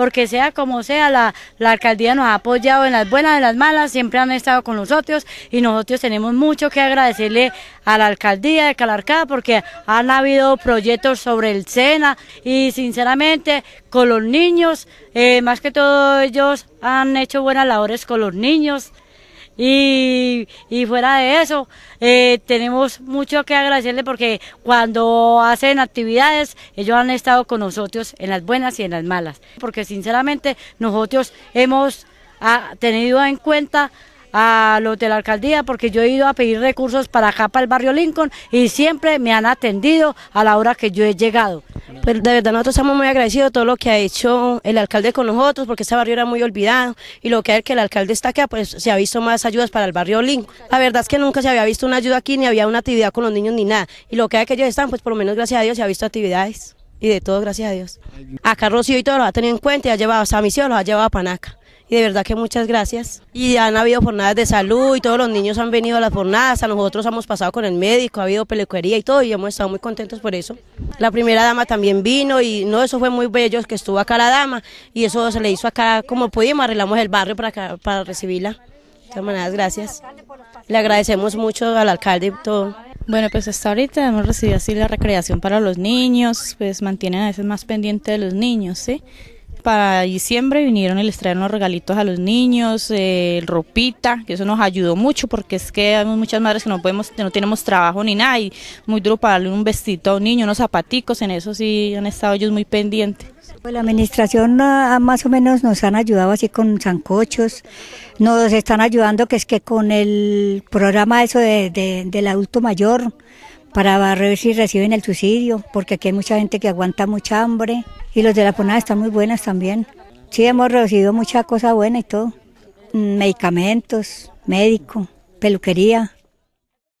porque sea como sea, la, alcaldía nos ha apoyado en las buenas, y en las malas, siempre han estado con nosotros y nosotros tenemos mucho que agradecerle a la alcaldía de Calarcá porque han habido proyectos sobre el SENA y sinceramente con los niños, eh, más que todo ellos han hecho buenas labores con los niños. Y, fuera de eso, eh, tenemos mucho que agradecerle porque cuando hacen actividades, ellos han estado con nosotros en las buenas y en las malas. Porque sinceramente nosotros hemos ah, tenido en cuenta a los de la alcaldía porque yo he ido a pedir recursos para acá, para el barrio Lincoln, y siempre me han atendido a la hora que yo he llegado. Pero pues, de verdad nosotros estamos muy agradecidos de todo lo que ha hecho el alcalde con nosotros, porque ese barrio era muy olvidado y lo que, que el alcalde está acá, pues se ha visto más ayudas para el barrio Link. La verdad es que nunca se había visto una ayuda aquí, ni había una actividad con los niños ni nada. Y lo que hay que ellos están, pues por lo menos gracias a Dios se ha visto actividades y de todo gracias a Dios. Acá Rocío y todo lo ha tenido en cuenta y ha llevado a San Misión, los ha llevado a Panaca y de verdad que muchas gracias. Y han habido jornadas de salud y todos los niños han venido a las jornadas, a nosotros hemos pasado con el médico, ha habido peluquería y todo y hemos estado muy contentos por eso. La primera dama también vino y no, eso fue muy bello que estuvo acá la dama y eso se le hizo acá como pudimos, arreglamos el barrio para, acá, para recibirla. De todas maneras, gracias. Le agradecemos mucho al alcalde y todo. Bueno, pues hasta ahorita hemos recibido así la recreación para los niños, pues mantienen a veces más pendiente de los niños, ¿sí? Para diciembre vinieron y les trajeron los regalitos a los niños, eh, ropita, que eso nos ayudó mucho porque es que hay muchas madres que no podemos, no tenemos trabajo ni nada y muy duro para darle un vestido a un niño, unos zapaticos, en eso sí han estado ellos muy pendientes. Pues la administración ah, ah, más o menos nos han ayudado así con zancochos, nos están ayudando que es que con el programa eso de, del adulto mayor, para ver si reciben el suicidio, porque aquí hay mucha gente que aguanta mucha hambre y los de la ponada están muy buenas también. Sí, hemos recibido mucha cosa buena y todo, mm, medicamentos, médico, peluquería,